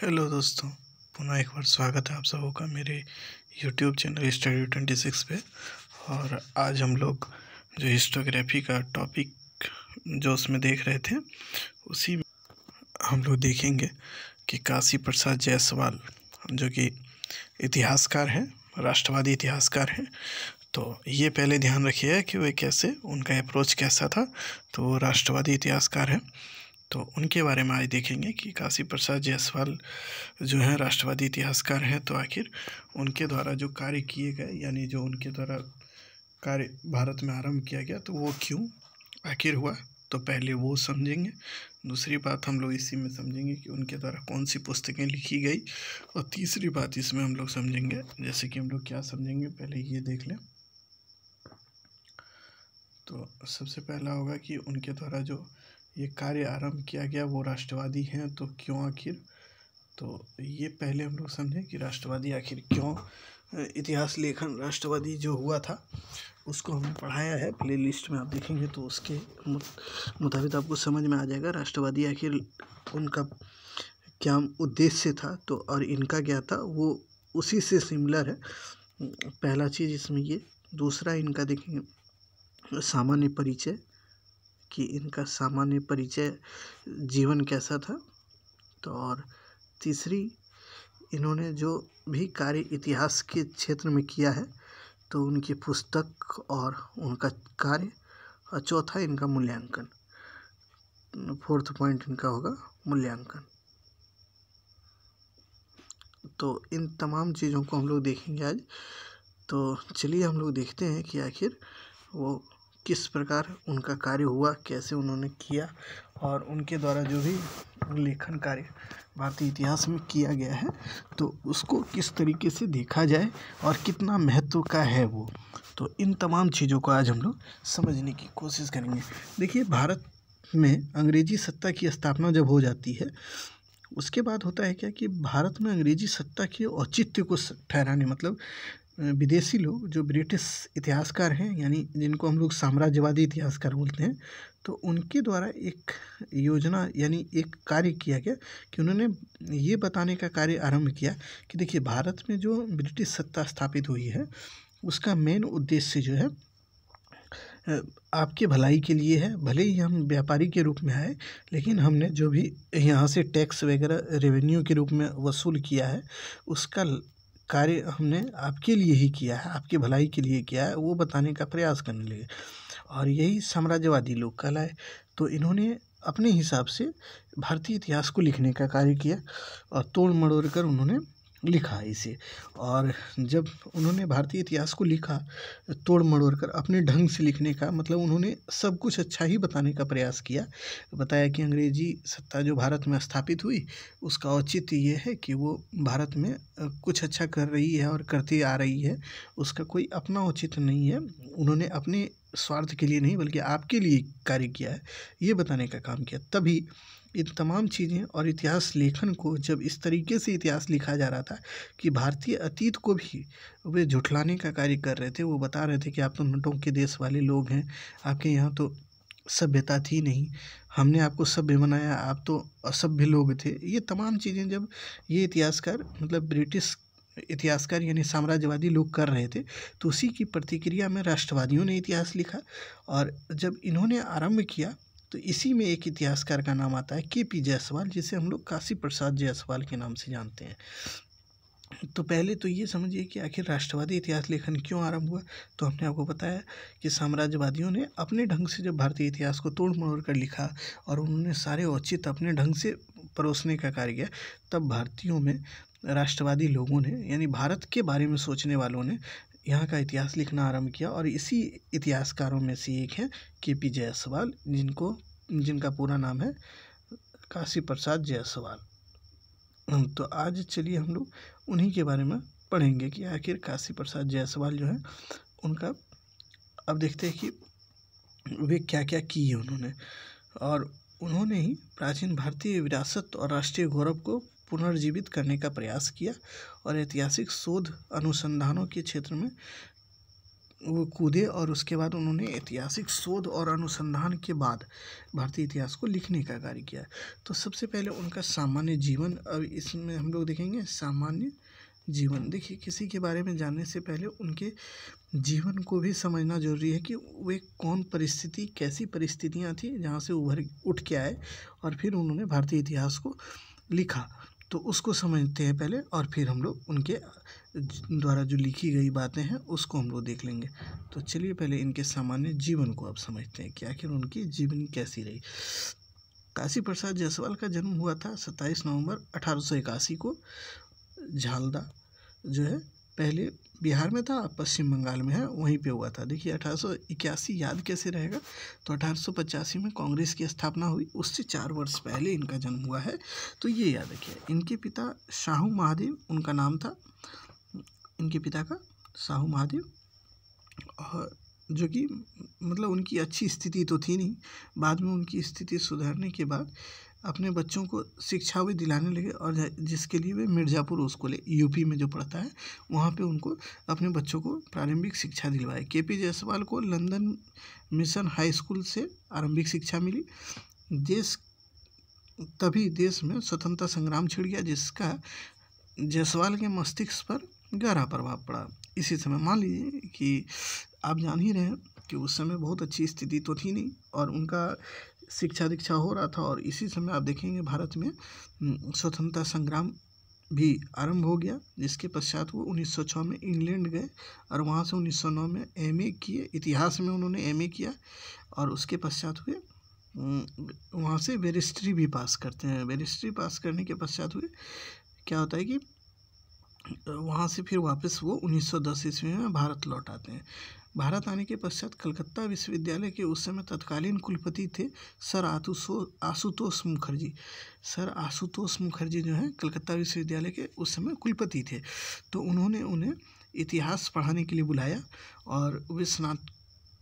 Hello दोस्तों पुनः एक बार स्वागत है आप सबों का मेरे YouTube channel study twenty six पे और आज हम लोग जो हिस्टोग्राफी का टॉपिक जो उसमें देख रहे थे उसी में हम लोग देखेंगे कि काशी प्रसाद जायसवाल जो कि इतिहासकार हैं राष्ट्रवादी इतिहासकार हैं तो ये पहले ध्यान रखिएगा कि वे कैसे उनका अप्रोच कैसा था तो वो राष्ट्रवादी इतिहासकार हैं तो उनके बारे में आज देखेंगे कि काशी प्रसाद जायसवाल जो हैं राष्ट्रवादी इतिहासकार हैं तो आखिर उनके द्वारा जो कार्य किए गए यानी जो उनके द्वारा कार्य भारत में आरंभ किया गया तो वो क्यों आखिर हुआ तो पहले वो समझेंगे दूसरी बात हम लोग इसी में समझेंगे कि उनके द्वारा कौन सी पुस्तकें लिखी गई और तीसरी बात इसमें हम लोग समझेंगे जैसे कि हम लोग क्या समझेंगे पहले ये देख लें तो सबसे पहला होगा कि उनके द्वारा जो ये कार्य आरंभ किया गया वो राष्ट्रवादी हैं तो क्यों आखिर तो ये पहले हम लोग समझें कि राष्ट्रवादी आखिर क्यों इतिहास लेखन राष्ट्रवादी जो हुआ था उसको हमने पढ़ाया है प्ले लिस्ट में आप देखेंगे तो उसके मुताबिक आपको समझ में आ जाएगा राष्ट्रवादी आखिर उनका क्या उद्देश्य था तो और इनका क्या था वो उसी से सिमिलर है पहला चीज़ इसमें ये दूसरा इनका देखेंगे सामान्य परिचय कि इनका सामान्य परिचय जीवन कैसा था तो और तीसरी इन्होंने जो भी कार्य इतिहास के क्षेत्र में किया है तो उनकी पुस्तक और उनका कार्य और चौथा इनका मूल्यांकन फोर्थ पॉइंट इनका होगा मूल्यांकन तो इन तमाम चीज़ों को हम लोग देखेंगे आज तो चलिए हम लोग देखते हैं कि आखिर वो किस प्रकार उनका कार्य हुआ कैसे उन्होंने किया और उनके द्वारा जो भी लेखन कार्य भारतीय इतिहास में किया गया है तो उसको किस तरीके से देखा जाए और कितना महत्व का है वो तो इन तमाम चीज़ों को आज हम लोग समझने की कोशिश करेंगे देखिए भारत में अंग्रेजी सत्ता की स्थापना जब हो जाती है उसके बाद होता है क्या कि भारत में अंग्रेजी सत्ता के औचित्य को ठहराने मतलब विदेशी लोग जो ब्रिटिश इतिहासकार हैं यानी जिनको हम लोग साम्राज्यवादी इतिहासकार बोलते हैं तो उनके द्वारा एक योजना यानी एक कार्य किया गया कि उन्होंने ये बताने का कार्य आरंभ किया कि देखिए भारत में जो ब्रिटिश सत्ता स्थापित हुई है उसका मेन उद्देश्य जो है आपके भलाई के लिए है भले ही हम व्यापारी के रूप में आए लेकिन हमने जो भी यहाँ से टैक्स वगैरह रेवेन्यू के रूप में वसूल किया है उसका कार्य हमने आपके लिए ही किया है आपके भलाई के लिए किया है वो बताने का प्रयास करने लगे और यही साम्राज्यवादी लोग कहलाए तो इन्होंने अपने हिसाब से भारतीय इतिहास को लिखने का कार्य किया और तोड़ मड़ोड़ कर उन्होंने लिखा इसे और जब उन्होंने भारतीय इतिहास को लिखा तोड़ मड़ोड़ कर अपने ढंग से लिखने का मतलब उन्होंने सब कुछ अच्छा ही बताने का प्रयास किया बताया कि अंग्रेजी सत्ता जो भारत में स्थापित हुई उसका औचित्य ये है कि वो भारत में कुछ अच्छा कर रही है और करती आ रही है उसका कोई अपना औचित्य नहीं है उन्होंने अपने स्वार्थ के लिए नहीं बल्कि आपके लिए कार्य किया है ये बताने का काम किया तभी इन तमाम चीज़ें और इतिहास लेखन को जब इस तरीके से इतिहास लिखा जा रहा था कि भारतीय अतीत को भी वे झुठलाने का कार्य कर रहे थे वो बता रहे थे कि आप तो नटों के देश वाले लोग हैं आपके यहाँ तो सभ्यता थी नहीं हमने आपको सभ्य बनाया आप तो असभ्य लोग थे ये तमाम चीज़ें जब ये इतिहासकार मतलब ब्रिटिश इतिहासकार यानी साम्राज्यवादी लोग कर रहे थे तो उसी की प्रतिक्रिया में राष्ट्रवादियों ने इतिहास लिखा और जब इन्होंने आरंभ किया तो इसी में एक इतिहासकार का नाम आता है के पी जायसवाल जिसे हम लोग काशी प्रसाद जायसवाल के नाम से जानते हैं तो पहले तो ये समझिए कि आखिर राष्ट्रवादी इतिहास लेखन क्यों आरंभ हुआ तो हमने आपको बताया कि साम्राज्यवादियों ने अपने ढंग से जब भारतीय इतिहास को तोड़ मोड़ कर लिखा और उन्होंने सारे औचित अपने ढंग से परोसने का कार्य किया तब भारतीयों में राष्ट्रवादी लोगों ने यानी भारत के बारे में सोचने वालों ने यहाँ का इतिहास लिखना आरंभ किया और इसी इतिहासकारों में से एक हैं के पी जायसवाल जिनको जिनका पूरा नाम है काशी प्रसाद जायसवाल तो आज चलिए हम लोग उन्हीं के बारे में पढ़ेंगे कि आखिर काशी प्रसाद जायसवाल जो है उनका अब देखते हैं कि वे क्या क्या किए उन्होंने और उन्होंने ही प्राचीन भारतीय विरासत और राष्ट्रीय गौरव को पुनर्जीवित करने का प्रयास किया और ऐतिहासिक शोध अनुसंधानों के क्षेत्र में वो कूदे और उसके बाद उन्होंने ऐतिहासिक शोध और अनुसंधान के बाद भारतीय इतिहास को लिखने का कार्य किया तो सबसे पहले उनका सामान्य जीवन अब इसमें हम लोग देखेंगे सामान्य जीवन देखिए किसी के बारे में जानने से पहले उनके जीवन को भी समझना जरूरी है कि वे कौन परिस्थिति कैसी परिस्थितियाँ थी जहाँ से उभर उठ के आए और फिर उन्होंने भारतीय इतिहास को लिखा तो उसको समझते हैं पहले और फिर हम लोग उनके द्वारा जो लिखी गई बातें हैं उसको हम लोग देख लेंगे तो चलिए पहले इनके सामान्य जीवन को आप समझते हैं कि आखिर उनकी जीवनी कैसी रही काशी प्रसाद जायसवाल का जन्म हुआ था सत्ताईस नवंबर अठारह को झालदा जो है पहले बिहार में था पश्चिम बंगाल में है वहीं पे हुआ था देखिए अठारह याद कैसे रहेगा तो अठारह में कांग्रेस की स्थापना हुई उससे चार वर्ष पहले इनका जन्म हुआ है तो ये याद रखिए इनके पिता शाहू महादेव उनका नाम था इनके पिता का शाहू महादेव और जो कि मतलब उनकी अच्छी स्थिति तो थी नहीं बाद में उनकी स्थिति सुधारने के बाद अपने बच्चों को शिक्षा भी दिलाने लगे और जिसके लिए वे मिर्ज़ापुर उसको ले यूपी में जो पढ़ता है वहाँ पे उनको अपने बच्चों को प्रारंभिक शिक्षा दिलवाए के पी जायसवाल को लंदन मिशन हाई स्कूल से आरंभिक शिक्षा मिली देश तभी देश में स्वतंत्रता संग्राम छिड़ गया जिसका जायसवाल के मस्तिष्क पर गहरा प्रभाव पड़ा इसी समय मान लीजिए कि आप जान ही रहे हैं कि उस समय बहुत अच्छी स्थिति तो थी नहीं और उनका शिक्षा दीक्षा हो रहा था और इसी समय आप देखेंगे भारत में स्वतंत्रता संग्राम भी आरंभ हो गया जिसके पश्चात वो 1906 में इंग्लैंड गए और वहाँ से 1909 में एमए किए इतिहास में उन्होंने एमए किया और उसके पश्चात हुए वहाँ से बेरिस्ट्री भी पास करते हैं बेरिस्ट्री पास करने के पश्चात हुए क्या होता है कि वहाँ से फिर वापस वो 1910 ईस्वी में भारत लौट आते हैं भारत आने के पश्चात कलकत्ता विश्वविद्यालय के उस समय तत्कालीन कुलपति थे सर आतुसो आशुतोष मुखर्जी सर आशुतोष मुखर्जी जो हैं कलकत्ता विश्वविद्यालय के उस समय कुलपति थे तो उन्होंने उन्हें इतिहास पढ़ाने के लिए बुलाया और वे स्नात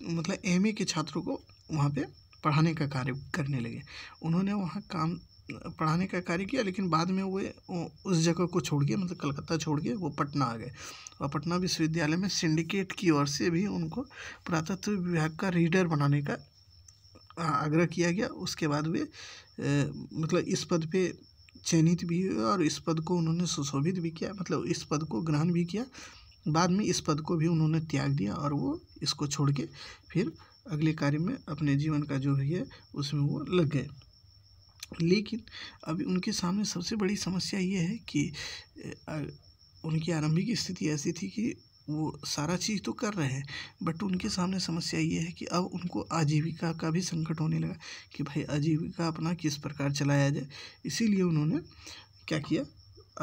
मतलब एम के छात्रों को वहाँ पर पढ़ाने का कार्य करने लगे उन्होंने वहाँ काम पढ़ाने का कार्य किया लेकिन बाद में वे उस जगह को छोड़ गए मतलब कलकत्ता छोड़ गए वो पटना आ गए और पटना विश्वविद्यालय में सिंडिकेट की ओर से भी उनको पुरातत्व विभाग का रीडर बनाने का आग्रह किया गया उसके बाद वे मतलब इस पद पे चयनित भी हुए और इस पद को उन्होंने सुशोभित भी किया मतलब इस पद को ग्रहण भी किया बाद में इस पद को भी उन्होंने त्याग दिया और वो इसको छोड़ के फिर अगले कार्य में अपने जीवन का जो भी है उसमें वो लग गए लेकिन अभी उनके सामने सबसे बड़ी समस्या ये है कि उनकी आरंभिक स्थिति ऐसी थी कि वो सारा चीज़ तो कर रहे हैं बट उनके सामने समस्या ये है कि अब उनको आजीविका का भी संकट होने लगा कि भाई आजीविका अपना किस प्रकार चलाया जाए इसीलिए उन्होंने क्या किया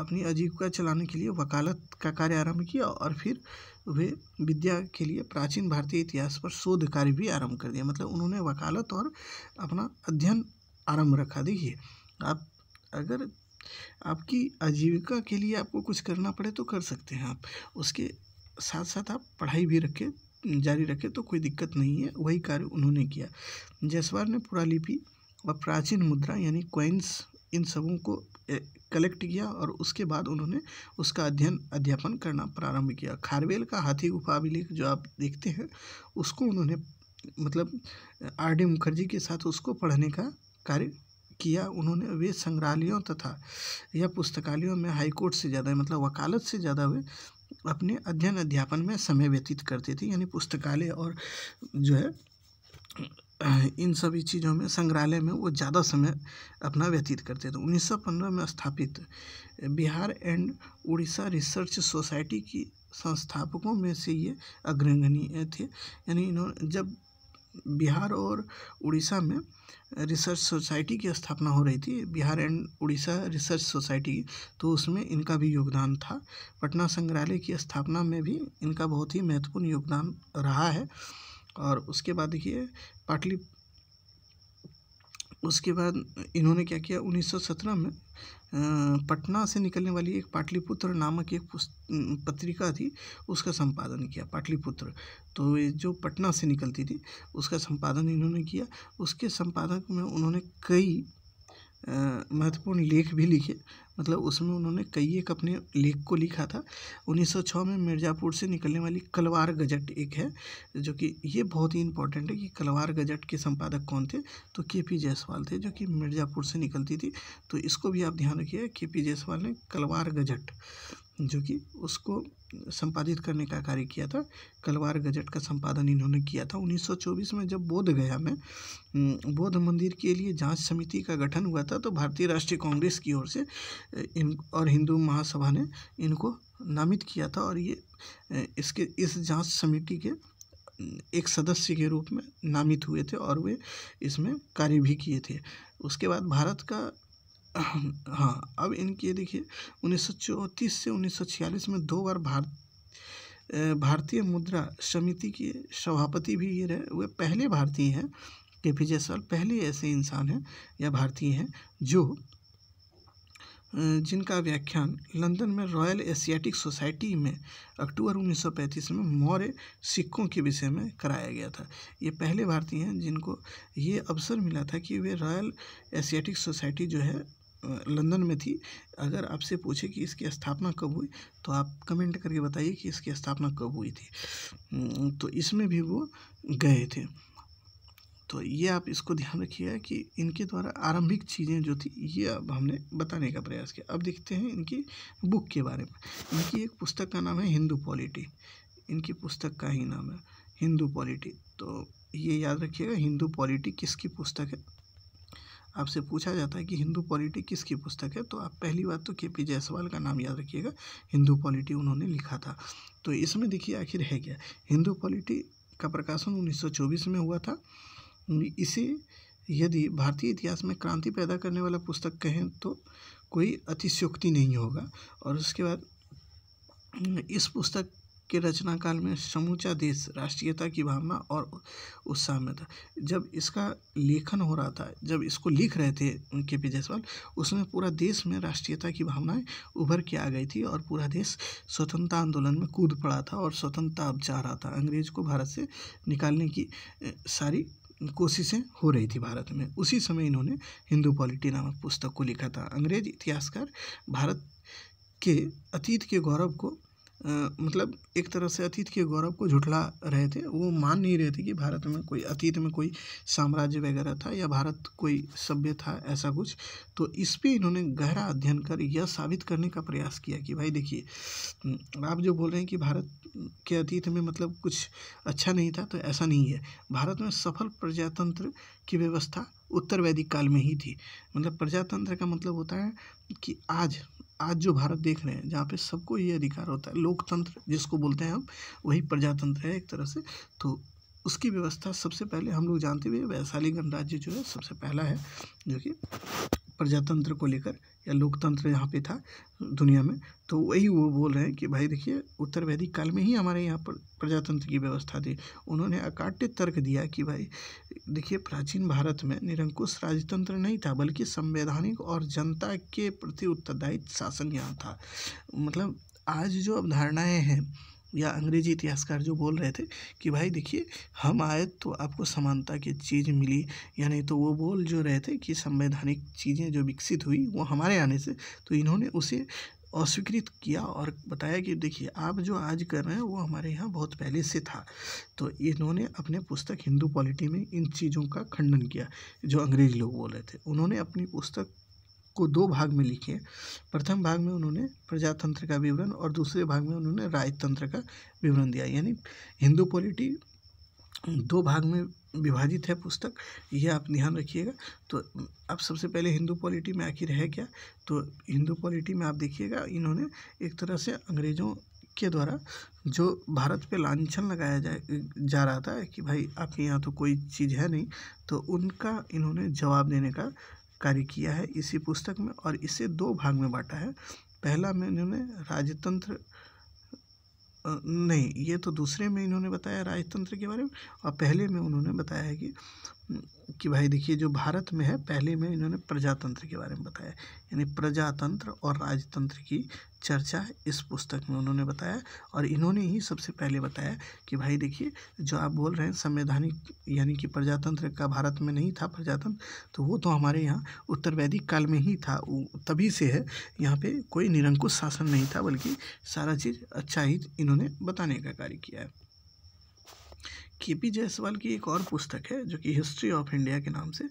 अपनी आजीविका चलाने के लिए वकालत का कार्य आरंभ किया और फिर वे विद्या के लिए प्राचीन भारतीय इतिहास पर शोध कार्य भी आरंभ कर दिया मतलब उन्होंने वकालत और अपना अध्ययन आरम्भ रखा देखिए आप अगर आपकी आजीविका के लिए आपको कुछ करना पड़े तो कर सकते हैं आप उसके साथ साथ आप पढ़ाई भी रखें जारी रखें तो कोई दिक्कत नहीं है वही कार्य उन्होंने किया जयसवाल ने पुरालिपि व प्राचीन मुद्रा यानी कॉइन्स इन सबों को कलेक्ट किया और उसके बाद उन्होंने उसका अध्ययन अध्यापन करना प्रारंभ किया खारवेल का हाथी गुफा अभिलेख जो आप देखते हैं उसको उन्होंने मतलब आर डी मुखर्जी के साथ उसको पढ़ने का कार्य किया उन्होंने वे संग्रहालयों तथा या पुस्तकालयों में हाईकोर्ट से ज़्यादा मतलब वकालत से ज़्यादा वे अपने अध्ययन अध्यापन में समय व्यतीत करते थे यानी पुस्तकालय और जो है इन सभी चीज़ों में संग्रहालय में वो ज़्यादा समय अपना व्यतीत करते थे 1915 में स्थापित Bihar and Orissa research society की संस्थापकों में से ये अग्रगणीय थे यानी इन्होंने जब बिहार और उड़ीसा में रिसर्च सोसाइटी की स्थापना हो रही थी Bihar and Orissa research society तो उसमें इनका भी योगदान था पटना संग्रहालय की स्थापना में भी इनका बहुत ही महत्वपूर्ण योगदान रहा है और उसके बाद देखिए पाटली उसके बाद इन्होंने क्या किया उन्नीस सौ सत्रह में पटना से निकलने वाली एक पाटलिपुत्र नामक एक पत्रिका थी उसका संपादन किया पाटलिपुत्र तो ये जो पटना से निकलती थी उसका संपादन इन्होंने किया उसके संपादक में उन्होंने कई महत्वपूर्ण लेख भी लिखे मतलब उसमें उन्होंने कई एक अपने लेख को लिखा था उन्नीस सौ छः में मिर्ज़ापुर से निकलने वाली कलवार गजट एक है जो कि ये बहुत ही इंपॉर्टेंट है कि कलवार गजट के संपादक कौन थे तो के पी जायसवाल थे जो कि मिर्ज़ापुर से निकलती थी तो इसको भी आप ध्यान रखिए के पी जायसवाल ने कलवार गजट जो कि उसको संपादित करने का कार्य किया था कलवार गजट का संपादन इन्होंने किया था 1924 में जब बोध गया में बौद्ध मंदिर के लिए जांच समिति का गठन हुआ था तो भारतीय राष्ट्रीय कांग्रेस की ओर से इन और हिंदू महासभा ने इनको नामित किया था और ये इसके इस जांच समिति के एक सदस्य के रूप में नामित हुए थे और वे इसमें कार्य भी किए थे उसके बाद भारत का हाँ अब इनके देखिए उन्नीस सौ चौंतीस से उन्नीस सौ छियालीस में दो बार भारत भारतीय मुद्रा समिति के सभापति भी ये रहे वे पहले भारतीय हैं के पी जायसवाल पहले ऐसे इंसान हैं या भारतीय हैं जो जिनका व्याख्यान लंदन में रॉयल एशियाटिक सोसाइटी में अक्टूबर 1935 में मौर्य सिक्कों के विषय में कराया गया था ये पहले भारतीय हैं जिनको ये अवसर मिला था कि वे रॉयल एशियाटिक सोसाइटी जो है लंदन में थी अगर आपसे पूछे कि इसकी स्थापना कब हुई तो आप कमेंट करके बताइए कि इसकी स्थापना कब हुई थी हम्म, तो इसमें भी वो गए थे तो ये आप इसको ध्यान रखिएगा कि इनके द्वारा आरंभिक चीज़ें जो थी ये अब हमने बताने का प्रयास किया अब देखते हैं इनकी बुक के बारे में इनकी एक पुस्तक का नाम है हिंदू पॉलिटी इनकी पुस्तक का ही नाम है हिंदू पॉलिटी तो ये याद रखिएगा हिंदू पॉलिटी किसकी पुस्तक है आपसे पूछा जाता है कि हिंदू पॉलिटी किसकी पुस्तक है तो आप पहली बात तो के पी जायसवाल का नाम याद रखिएगा हिंदू पॉलिटी उन्होंने लिखा था तो इसमें देखिए आखिर है क्या हिंदू पॉलिटी का प्रकाशन उन्नीस में हुआ था इसे यदि भारतीय इतिहास में क्रांति पैदा करने वाला पुस्तक कहें तो कोई अतिशयोक्ति नहीं होगा और उसके बाद इस पुस्तक के रचनाकाल में समूचा देश राष्ट्रीयता की भावना और उत्साह में था जब इसका लेखन हो रहा था जब इसको लिख रहे थे के पी जायसवाल उसमें पूरा देश में राष्ट्रीयता की भावनाएं उभर के आ गई थी और पूरा देश स्वतंत्रता आंदोलन में कूद पड़ा था और स्वतंत्रता अब चाह रहा था अंग्रेज को भारत से निकालने की सारी कोशिशें हो रही थी भारत में उसी समय इन्होंने हिंदू पॉलिटी नामक पुस्तक को लिखा था अंग्रेज इतिहासकार भारत के अतीत के गौरव को मतलब एक तरह से अतीत के गौरव को झुठला रहे थे वो मान नहीं रहे थे कि भारत में कोई अतीत में कोई साम्राज्य वगैरह था या भारत कोई सभ्य था ऐसा कुछ तो इस पर इन्होंने गहरा अध्ययन कर यह साबित करने का प्रयास किया कि भाई देखिए हम्म, आप जो बोल रहे हैं कि भारत के अतीत में मतलब कुछ अच्छा नहीं था तो ऐसा नहीं है भारत में सफल प्रजातंत्र की व्यवस्था उत्तर वैदिक काल में ही थी मतलब प्रजातंत्र का मतलब होता है कि आज आज जो भारत देख रहे हैं जहाँ पे सबको ये अधिकार होता है लोकतंत्र जिसको बोलते हैं हम वही प्रजातंत्र है एक तरह से तो उसकी व्यवस्था सबसे पहले हम लोग जानते हुए वैशाली गणराज्य जो है सबसे पहला है जो कि प्रजातंत्र को लेकर या लोकतंत्र यहाँ पे था दुनिया में तो वही वो बोल रहे हैं कि भाई देखिए उत्तर वैदिक काल में ही हमारे यहाँ पर प्रजातंत्र की व्यवस्था थी उन्होंने अकाट्य तर्क दिया कि भाई देखिए प्राचीन भारत में निरंकुश राजतंत्र नहीं था बल्कि संवैधानिक और जनता के प्रति उत्तरदायित्व शासन यहाँ था मतलब आज जो अवधारणाएँ हैं या अंग्रेजी इतिहासकार जो बोल रहे थे कि भाई देखिए हम आए तो आपको समानता की चीज़ मिली यानी तो वो बोल जो रहे थे कि संवैधानिक चीज़ें जो विकसित हुई वो हमारे आने से तो इन्होंने उसे अस्वीकृत किया और बताया कि देखिए आप जो आज कर रहे हैं वो हमारे यहाँ बहुत पहले से था तो इन्होंने अपने पुस्तक हिंदू पॉलिटी में इन चीज़ों का खंडन किया जो अंग्रेज लोग बोल रहे थे उन्होंने अपनी पुस्तक को दो भाग में लिखे प्रथम भाग में उन्होंने प्रजातंत्र का विवरण और दूसरे भाग में उन्होंने राजतंत्र का विवरण दिया यानी हिंदू पॉलिटी दो भाग में विभाजित है पुस्तक यह आप ध्यान रखिएगा तो अब सबसे पहले हिंदू पॉलिटी में आखिर है क्या तो हिंदू पॉलिटी में आप देखिएगा इन्होंने एक तरह से अंग्रेज़ों के द्वारा जो भारत पे लांछन लगाया जा जा रहा था कि भाई आपके यहाँ तो कोई चीज़ है नहीं तो उनका इन्होंने जवाब देने का कार्य किया है इसी पुस्तक में और इसे दो भाग में बांटा है पहला में इन्होंने राजतंत्र नहीं ये तो दूसरे में इन्होंने बताया राजतंत्र के बारे में और पहले में उन्होंने बताया है कि कि भाई देखिए जो भारत में है पहले में इन्होंने प्रजातंत्र के बारे में बताया यानी प्रजातंत्र और राजतंत्र की चर्चा इस पुस्तक में उन्होंने बताया और इन्होंने ही सबसे पहले बताया कि भाई देखिए जो आप बोल रहे हैं संवैधानिक यानी कि प्रजातंत्र का भारत में नहीं था प्रजातंत्र तो वो तो हमारे यहाँ उत्तर वैदिक काल में ही था तभी से है यहाँ पर कोई निरंकुश शासन नहीं था बल्कि सारा चीज़ अच्छा ही इन्होंने बताने का कार्य किया है के पी जायसवाल की एक और पुस्तक है जो कि हिस्ट्री ऑफ इंडिया के नाम से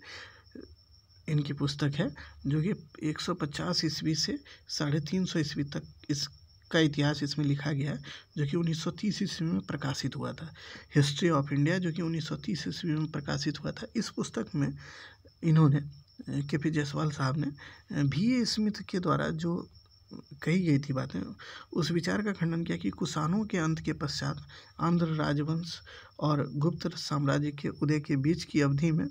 इनकी पुस्तक है जो कि 150 ईस्वी से साढ़े तीन सौ ईस्वी तक इसका इतिहास इसमें लिखा गया है जो कि 1930 ईस्वी में प्रकाशित हुआ था हिस्ट्री ऑफ इंडिया जो कि 1930 ईस्वी में प्रकाशित हुआ था इस पुस्तक में इन्होंने के पी जायसवाल साहब ने भी ए स्मिथ के द्वारा जो कही गई थी बातें उस विचार का खंडन किया कि कुसानों के अंत के पश्चात आंध्र राजवंश और गुप्त साम्राज्य के उदय के बीच की अवधि में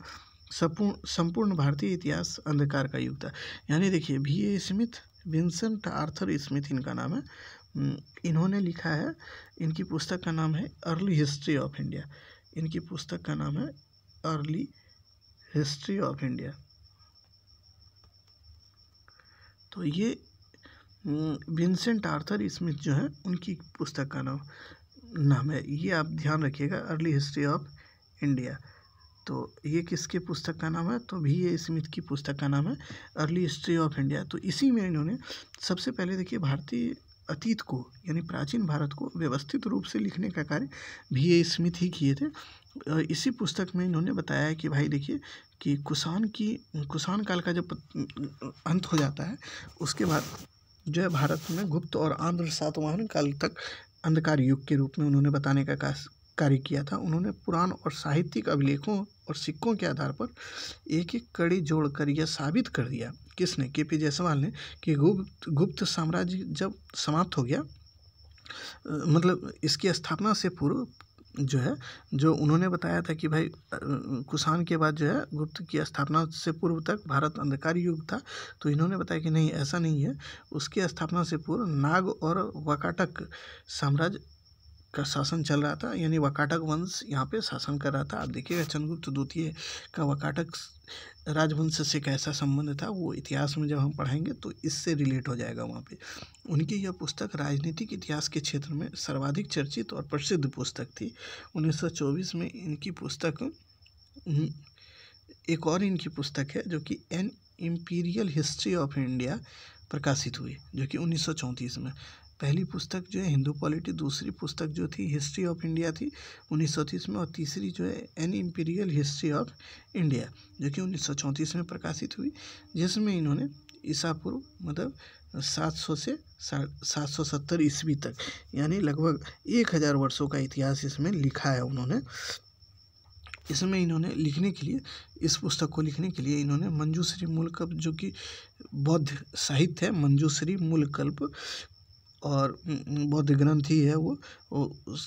सपूर्ण संपूर्ण भारतीय इतिहास अंधकार का युग था यानी देखिए भी A Smith Vincent Arthur Smith इनका नाम है इन्होंने लिखा है इनकी पुस्तक का नाम है अर्ली हिस्ट्री ऑफ इंडिया इनकी पुस्तक का नाम है अर्ली हिस्ट्री ऑफ इंडिया तो ये विंसेंट आर्थर स्मिथ जो है उनकी पुस्तक का नाम नाम है ये आप ध्यान रखिएगा अर्ली हिस्ट्री ऑफ इंडिया तो ये किसके पुस्तक का नाम है तो भी ये स्मिथ की पुस्तक का नाम है अर्ली हिस्ट्री ऑफ इंडिया तो इसी में इन्होंने सबसे पहले देखिए भारतीय अतीत को यानी प्राचीन भारत को व्यवस्थित रूप से लिखने का कार्य भी ए स्मिथ ही किए थे इसी पुस्तक में इन्होंने बताया है कि भाई देखिए कि कुषाण की कुषाण काल का जब अं, अंत हो जाता है उसके बाद जो है भारत में गुप्त और आंध्र सातवाहन काल तक अंधकार युग के रूप में उन्होंने बताने का कार्य किया था उन्होंने पुराण और साहित्यिक अभिलेखों और सिक्कों के आधार पर एक एक कड़ी जोड़कर यह साबित कर दिया किसने के पी जायसवाल ने कि गुप्त गुप्त साम्राज्य जब समाप्त हो गया मतलब इसकी स्थापना से पूर्व जो है जो उन्होंने बताया था कि भाई कुषाण के बाद जो है गुप्त की स्थापना से पूर्व तक भारत अंधकार युग था तो इन्होंने बताया कि नहीं ऐसा नहीं है उसकी स्थापना से पूर्व नाग और वकाटक साम्राज्य का शासन चल रहा था यानी वकाटक वंश यहाँ पे शासन कर रहा था आप देखिएगा चंद्रगुप्त द्वितीय का वकाटक राजवंश से कैसा संबंध था वो इतिहास में जब हम पढ़ेंगे तो इससे रिलेट हो जाएगा वहाँ पे उनकी यह पुस्तक राजनीतिक इतिहास के क्षेत्र में सर्वाधिक चर्चित और प्रसिद्ध पुस्तक थी उन्नीस में इनकी पुस्तक एक और इनकी पुस्तक है जो कि an imperial history of India प्रकाशित हुई जो कि उन्नीस में पहली पुस्तक जो है हिंदू पॉलिटी दूसरी पुस्तक जो थी हिस्ट्री ऑफ इंडिया थी उन्नीस में और तीसरी जो है an imperial history of India जो कि उन्नीस में प्रकाशित हुई जिसमें इन्होंने ईसा पूर्व मतलब 700 से सात सौ सत्तर ईस्वी तक यानी लगभग एक हज़ार वर्षों का इतिहास इसमें लिखा है उन्होंने इसमें इन्होंने लिखने के लिए इस पुस्तक को लिखने के लिए इन्होंने मंजूश्री मूलकल्प जो कि बौद्ध साहित्य है मंजूश्री मूलकल्प और बौद्ध ग्रंथ ही है वो उस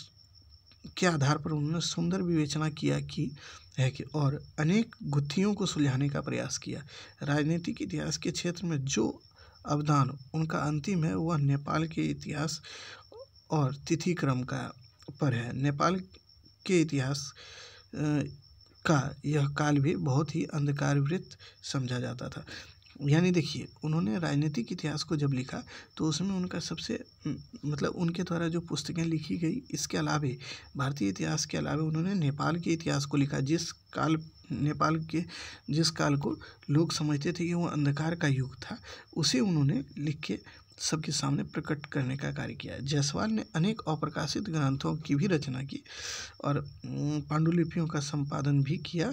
के आधार पर उन्होंने सुंदर विवेचना किया कि है कि और अनेक गुत्थियों को सुलझाने का प्रयास किया राजनीतिक इतिहास के क्षेत्र में जो अवदान उनका अंतिम है वह नेपाल के इतिहास और तिथि क्रम का पर है नेपाल के इतिहास का यह काल भी बहुत ही अंधकारवृत्त समझा जाता था यानी देखिए उन्होंने राजनीतिक इतिहास को जब लिखा तो उसमें उनका सबसे मतलब उनके द्वारा जो पुस्तकें लिखी गई इसके अलावे भारतीय इतिहास के अलावे उन्होंने नेपाल के इतिहास को लिखा जिस काल नेपाल के जिस काल को लोग समझते थे कि वो अंधकार का युग था उसे उन्होंने लिख के सबके सामने प्रकट करने का कार्य किया जायसवाल ने अनेक अप्रकाशित ग्रंथों की भी रचना की और पांडुलिपियों का संपादन भी किया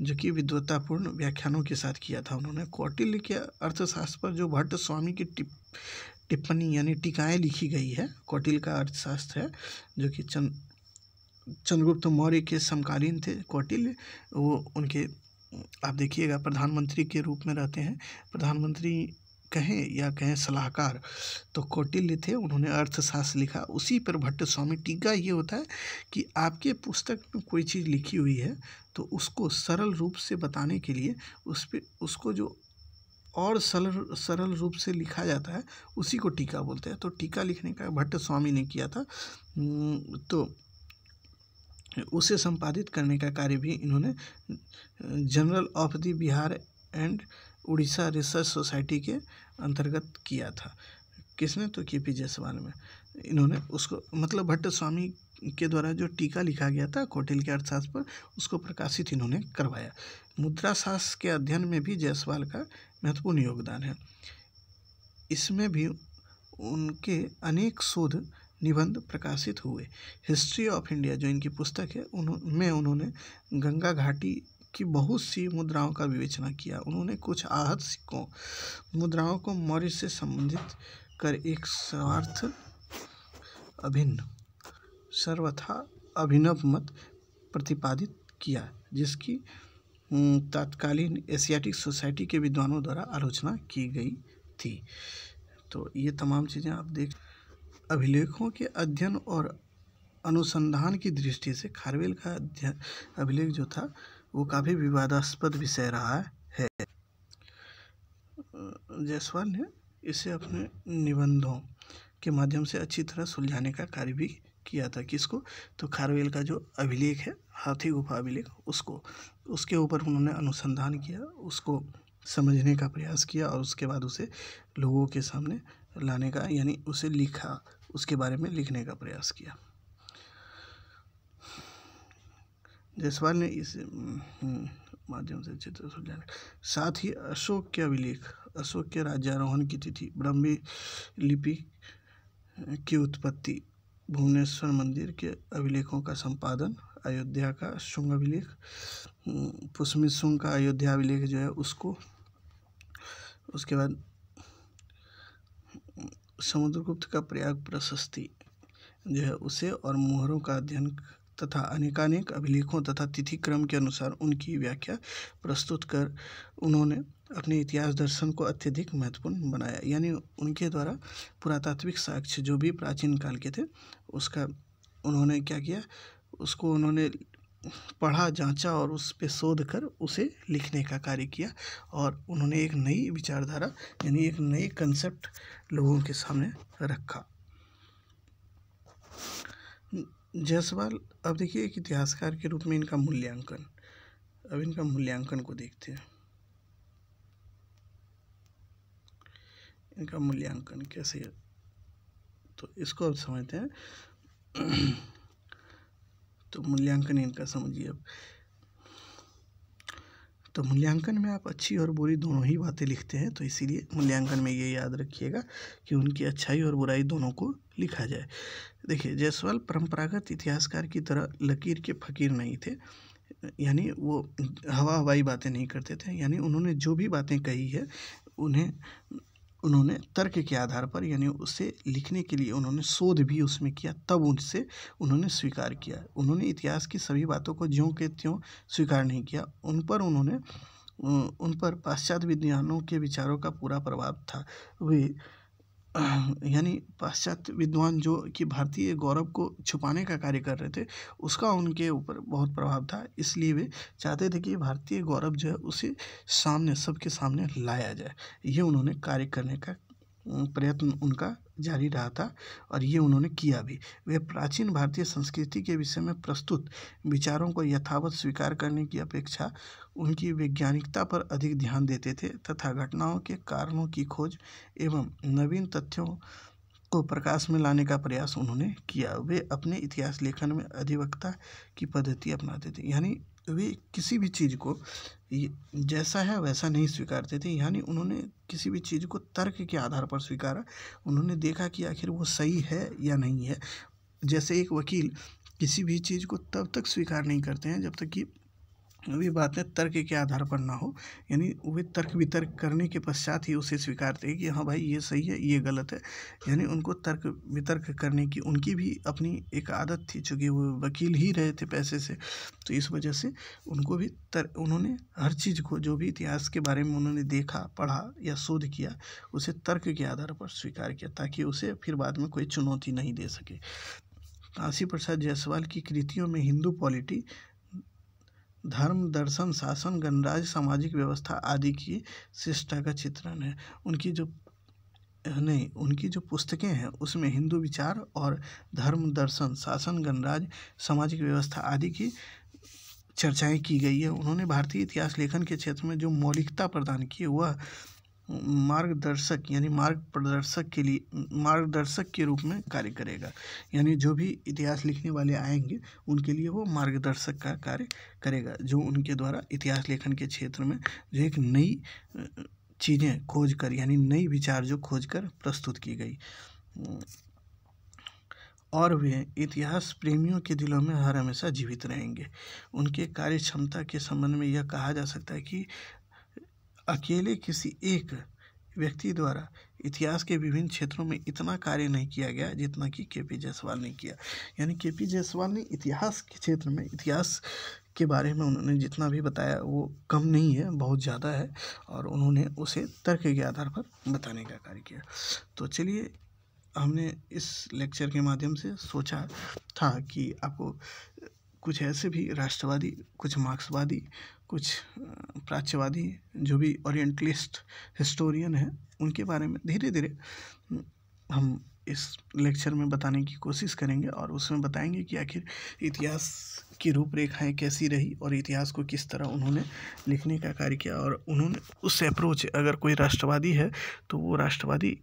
जो कि विद्वतापूर्ण व्याख्यानों के साथ किया था उन्होंने कौटिल्य के अर्थशास्त्र पर जो भट्ट स्वामी की टिप टिप्पणी यानी टीकाएँ लिखी गई है कौटिल का अर्थशास्त्र है जो कि चंद चंद्रगुप्त मौर्य के समकालीन थे कौटिल्य वो उनके आप देखिएगा प्रधानमंत्री के रूप में रहते हैं प्रधानमंत्री कहें या कहें सलाहकार तो कौटिल्य थे उन्होंने अर्थशास्त्र लिखा उसी पर भट्ट स्वामी टीका ये होता है कि आपके पुस्तक में कोई चीज़ लिखी हुई है तो उसको सरल रूप से बताने के लिए उस पर उसको जो और सरल सरल रूप से लिखा जाता है उसी को टीका बोलते हैं तो टीका लिखने का भट्ट स्वामी ने किया था तो उसे संपादित करने का कार्य भी इन्होंने journal of the Bihar and Orissa research society के अंतर्गत किया था किसने तो के पी जायसवाल में इन्होंने उसको मतलब भट्ट स्वामी के द्वारा जो टीका लिखा गया था कोटिल के अर्थशास्त्र पर उसको प्रकाशित इन्होंने करवाया मुद्रा शास्त्र के अध्ययन में भी जायसवाल का महत्वपूर्ण योगदान है इसमें भी उनके अनेक शोध निबंध प्रकाशित हुए हिस्ट्री ऑफ इंडिया जो इनकी पुस्तक है में उन्होंने गंगा घाटी की बहुत सी मुद्राओं का विवेचना किया उन्होंने कुछ आहत सिक्कों मुद्राओं को मौर्य से संबंधित कर एक सर्वार्थ अभिन्न सर्वथा अभिनव मत प्रतिपादित किया जिसकी तत्कालीन एशियाटिक सोसाइटी के विद्वानों द्वारा आलोचना की गई थी तो ये तमाम चीज़ें आप देख अभिलेखों के अध्ययन और अनुसंधान की दृष्टि से खारवेल का अभिलेख जो था वो काफ़ी विवादास्पद विषय रहा है जायसवाल ने इसे अपने निबंधों के माध्यम से अच्छी तरह सुलझाने का कार्य भी किया था किसको तो खारवेल का जो अभिलेख है हाथी गुफा अभिलेख उसको उसके ऊपर उन्होंने अनुसंधान किया उसको समझने का प्रयास किया और उसके बाद उसे लोगों के सामने लाने का यानी उसे लिखा उसके बारे में लिखने का प्रयास किया जायसवाल ने इस हम्म, हम्म, माध्यम से चित्र सुलझाने साथ ही अशोक के अभिलेख अशोक के राज्यारोहण की तिथि ब्रह्मी लिपि की उत्पत्ति भुवनेश्वर मंदिर के अभिलेखों का संपादन अयोध्या का शुंग अभिलेख हम्म, पुष्मित शुंग का अयोध्या अभिलेख जो है उसको उसके बाद समुद्रगुप्त का प्रयाग प्रशस्ति जो है उसे और मोहरों का अध्ययन तथा अनेकानेक अभिलेखों तथा तिथि क्रम के अनुसार उनकी व्याख्या प्रस्तुत कर उन्होंने अपने इतिहास दर्शन को अत्यधिक महत्वपूर्ण बनाया यानी उनके द्वारा पुरातात्विक साक्ष्य जो भी प्राचीन काल के थे उसका उन्होंने क्या किया उसको उन्होंने पढ़ा जांचा और उस पर शोध कर उसे लिखने का कार्य किया और उन्होंने एक नई विचारधारा यानी एक नए कंसेप्ट लोगों के सामने रखा जायसवाल अब देखिए एक इतिहासकार के रूप में इनका मूल्यांकन अब इनका मूल्यांकन को देखते हैं इनका मूल्यांकन कैसे है? तो इसको अब समझते हैं तो मूल्यांकन इनका समझिए अब तो मूल्यांकन में आप अच्छी और बुरी दोनों ही बातें लिखते हैं तो इसीलिए मूल्यांकन में ये याद रखिएगा कि उनकी अच्छाई और बुराई दोनों को लिखा जाए देखिए जायसवाल परंपरागत इतिहासकार की तरह लकीर के फकीर नहीं थे यानी वो हवा हवाई बातें नहीं करते थे यानी उन्होंने जो भी बातें कही है उन्हें उन्होंने तर्क के आधार पर यानी उसे लिखने के लिए उन्होंने शोध भी उसमें किया तब उनसे उन्होंने स्वीकार किया उन्होंने इतिहास की सभी बातों को ज्यों के त्यों स्वीकार नहीं किया उन पर उन्होंने उन पर पाश्चात्य विद्वानों के विचारों का पूरा प्रभाव था वे यानी पाश्चात्य विद्वान जो कि भारतीय गौरव को छुपाने का कार्य कर रहे थे उसका उनके ऊपर बहुत प्रभाव था इसलिए वे चाहते थे कि भारतीय गौरव जो है उसे सामने सबके सामने लाया जाए ये उन्होंने कार्य करने का प्रयत्न उनका जारी रहा था और ये उन्होंने किया भी वे प्राचीन भारतीय संस्कृति के विषय में प्रस्तुत विचारों को यथावत स्वीकार करने की अपेक्षा उनकी वैज्ञानिकता पर अधिक ध्यान देते थे तथा घटनाओं के कारणों की खोज एवं नवीन तथ्यों को प्रकाश में लाने का प्रयास उन्होंने किया वे अपने इतिहास लेखन में अधिवक्ता की पद्धति अपनाते थे यानी तो वे किसी भी चीज़ को जैसा है वैसा नहीं स्वीकारते थे यानी उन्होंने किसी भी चीज़ को तर्क के आधार पर स्वीकारा उन्होंने देखा कि आखिर वो सही है या नहीं है जैसे एक वकील किसी भी चीज़ को तब तक स्वीकार नहीं करते हैं जब तक कि वे बातें तर्क के आधार पर ना हो यानी वे तर्क वितर्क करने के पश्चात ही उसे स्वीकारते हैं कि हाँ भाई ये सही है ये गलत है यानी उनको तर्क वितर्क करने की उनकी भी अपनी एक आदत थी चूँकि वो वकील ही रहे थे पैसे से तो इस वजह से उनको भी तर उन्होंने हर चीज़ को जो भी इतिहास के बारे में उन्होंने देखा पढ़ा या शोध किया उसे तर्क के आधार पर स्वीकार किया ताकि उसे फिर बाद में कोई चुनौती नहीं दे सके काशी प्रसाद जायसवाल की कृतियों में हिंदू पॉलिटी धर्म दर्शन शासन गणराज्य सामाजिक व्यवस्था आदि की शिष्टता का चित्रण है उनकी जो नहीं उनकी जो पुस्तकें हैं उसमें हिंदू विचार और धर्म दर्शन शासन गणराज्य सामाजिक व्यवस्था आदि की चर्चाएं की गई है उन्होंने भारतीय इतिहास लेखन के क्षेत्र में जो मौलिकता प्रदान की वह मार्गदर्शक यानी मार्ग प्रदर्शक के लिए मार्गदर्शक के रूप में कार्य करेगा यानी जो भी इतिहास लिखने वाले आएंगे उनके लिए वो मार्गदर्शक का कार्य करेगा जो उनके द्वारा इतिहास लेखन के क्षेत्र में जो एक नई चीज़ें खोज कर यानी नई विचार जो खोज कर प्रस्तुत की गई और वे इतिहास प्रेमियों के दिलों में हर हमेशा जीवित रहेंगे उनके कार्य क्षमता के संबंध में यह कहा जा सकता है कि अकेले किसी एक व्यक्ति द्वारा इतिहास के विभिन्न क्षेत्रों में इतना कार्य नहीं किया गया जितना कि के पी जायसवाल ने किया यानी के पी जायसवाल ने इतिहास के क्षेत्र में इतिहास के बारे में उन्होंने जितना भी बताया वो कम नहीं है बहुत ज़्यादा है और उन्होंने उसे तर्क के आधार पर बताने का कार्य किया तो चलिए हमने इस लेक्चर के माध्यम से सोचा था कि आपको कुछ ऐसे भी राष्ट्रवादी कुछ मार्क्सवादी कुछ प्राच्यवादी जो भी ओरिएंटलिस्ट हिस्टोरियन हैं उनके बारे में धीरे धीरे हम इस लेक्चर में बताने की कोशिश करेंगे और उसमें बताएंगे कि आखिर इतिहास की रूपरेखाएं कैसी रही और इतिहास को किस तरह उन्होंने लिखने का कार्य किया और उन्होंने उस अप्रोच अगर कोई राष्ट्रवादी है तो वो राष्ट्रवादी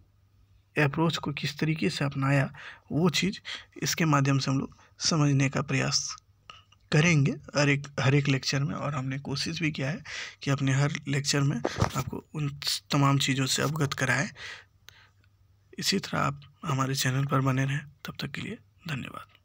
अप्रोच को किस तरीके से अपनाया वो चीज़ इसके माध्यम से हम लोग समझने का प्रयास करेंगे हर एक हर एक लेक्चर में और हमने कोशिश भी किया है कि अपने हर लेक्चर में आपको उन तमाम चीज़ों से अवगत कराएं इसी तरह आप हमारे चैनल पर बने रहें तब तक के लिए धन्यवाद